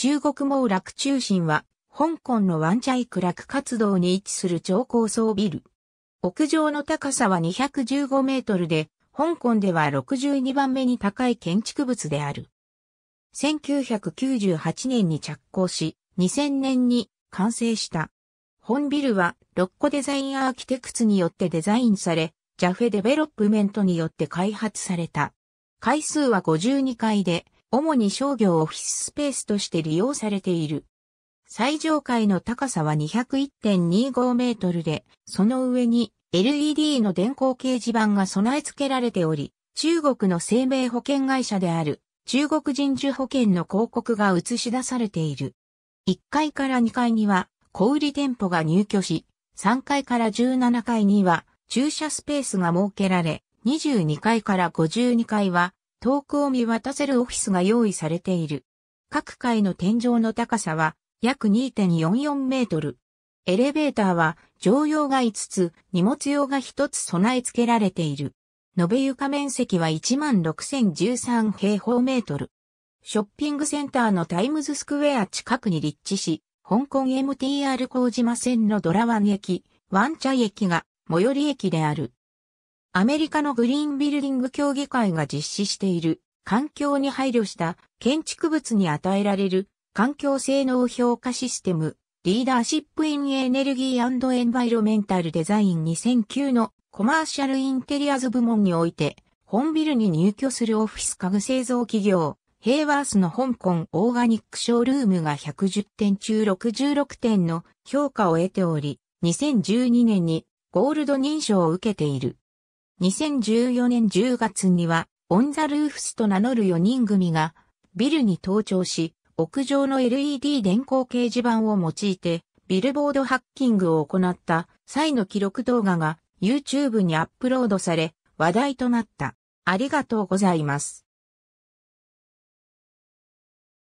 中国網楽中心は、香港のワンチャイク楽活動に位置する超高層ビル。屋上の高さは215メートルで、香港では62番目に高い建築物である。1998年に着工し、2000年に完成した。本ビルはッ個デザインアーキテクツによってデザインされ、ジャフェデベロップメントによって開発された。階数は52階で、主に商業オフィススペースとして利用されている。最上階の高さは201.25メートルで、その上に LED の電光掲示板が備え付けられており、中国の生命保険会社である中国人寿保険の広告が映し出されている。1階から2階には小売店舗が入居し、3階から17階には駐車スペースが設けられ、22階から52階は遠くを見渡せるオフィスが用意されている。各階の天井の高さは約2.44メートル。エレベーターは乗用が5つ、荷物用が1つ備え付けられている。延べ床面積は16,013平方メートル。ショッピングセンターのタイムズスクエア近くに立地し、香港 MTR 麹島線のドラワン駅、ワンチャイ駅が最寄り駅である。アメリカのグリーンビルディング協議会が実施している環境に配慮した建築物に与えられる環境性能評価システムリーダーシップインエネルギーエンバイロメンタルデザイン2009のコマーシャルインテリアズ部門において本ビルに入居するオフィス家具製造企業ヘイワースの香港オーガニックショールームが110点中66点の評価を得ており、2012年にゴールド認証を受けている。2014年10月には、オンザルーフスと名乗る4人組が、ビルに登場し、屋上の LED 電光掲示板を用いて、ビルボードハッキングを行った際の記録動画が YouTube にアップロードされ、話題となった。ありがとうございます。